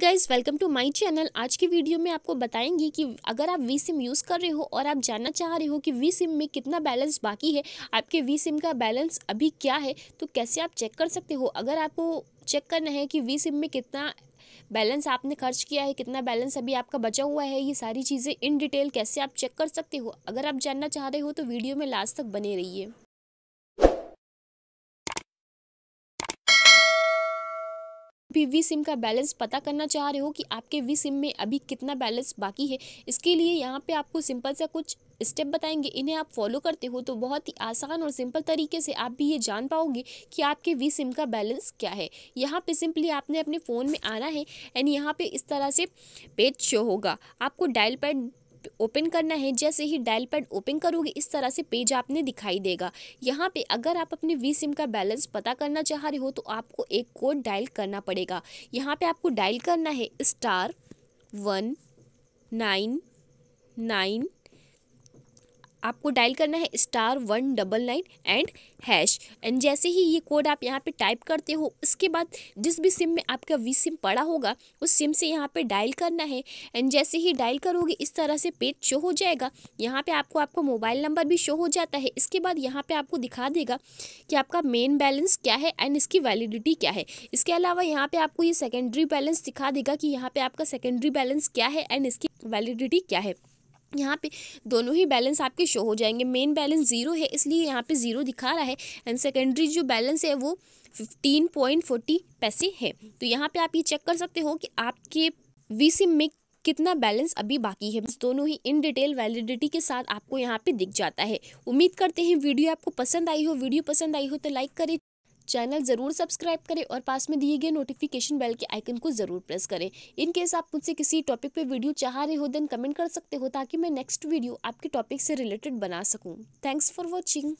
guys welcome to my channel आज की video में आपको बताएंगी कि अगर आप वी सिम यूज़ कर रहे हो और आप जानना चाह रहे हो कि वी सिम में कितना बैलेंस बाकी है आपके वी सिम का बैलेंस अभी क्या है तो कैसे आप चेक कर सकते हो अगर आपको चेक करना है कि वी सिम में कितना बैलेंस आपने खर्च किया है कितना बैलेंस अभी आपका बचा हुआ है ये सारी चीज़ें इन डिटेल कैसे आप चेक कर सकते हो अगर आप जानना चाह रहे हो तो वीडियो में लास्ट तक बने रहिए भी वी सिम का बैलेंस पता करना चाह रहे हो कि आपके वी सिम में अभी कितना बैलेंस बाकी है इसके लिए यहाँ पे आपको सिंपल सा कुछ स्टेप बताएंगे इन्हें आप फॉलो करते हो तो बहुत ही आसान और सिंपल तरीके से आप भी ये जान पाओगे कि आपके वी सिम का बैलेंस क्या है यहाँ पे सिंपली आपने अपने फ़ोन में आना है एंड यहाँ पे इस तरह से पेज शो होगा आपको डायल पैड ओपन करना है जैसे ही डायल पैड ओपन करोगे इस तरह से पेज आपने दिखाई देगा यहाँ पे अगर आप अपने वी सिम का बैलेंस पता करना चाह रहे हो तो आपको एक कोड डायल करना पड़ेगा यहाँ पे आपको डायल करना है स्टार वन नाइन नाइन आपको डायल करना है star one double nine and hash and जैसे ही ये कोड आप यहाँ पे टाइप करते हो उसके बाद जिस भी सिम में आपका वी सिम पड़ा होगा उस सिम से यहाँ पे डायल करना है एंड जैसे ही डायल करोगे इस तरह से पेज शो हो जाएगा यहाँ पे आपको आपका मोबाइल नंबर भी शो हो जाता है इसके बाद यहाँ पे आपको दिखा देगा कि आपका मेन बैलेंस क्या है एंड इसकी वैलिडिटी क्या है इसके अलावा यहाँ पर आपको ये सेकेंडरी बैलेंस दिखा देगा कि यहाँ पर आपका सेकेंडरी बैलेंस क्या है एंड इसकी वैलिडिटी क्या है यहाँ पे दोनों ही बैलेंस आपके शो हो जाएंगे मेन बैलेंस ज़ीरो है इसलिए यहाँ पे ज़ीरो दिखा रहा है एंड सेकेंडरी जो बैलेंस है वो फिफ्टीन पॉइंट फोर्टी पैसे है तो यहाँ पे आप ये चेक कर सकते हो कि आपके वी में कितना बैलेंस अभी बाकी है दोनों ही इन डिटेल वैलिडिटी के साथ आपको यहाँ पे दिख जाता है उम्मीद करते हैं वीडियो आपको पसंद आई हो वीडियो पसंद आई हो तो लाइक करें चैनल ज़रूर सब्सक्राइब करें और पास में दिए गए नोटिफिकेशन बेल के आइकन को ज़रूर प्रेस करें इन केस आप मुझसे किसी टॉपिक पे वीडियो चाह रहे हो देन कमेंट कर सकते हो ताकि मैं नेक्स्ट वीडियो आपके टॉपिक से रिलेटेड बना सकूँ थैंक्स फॉर वॉचिंग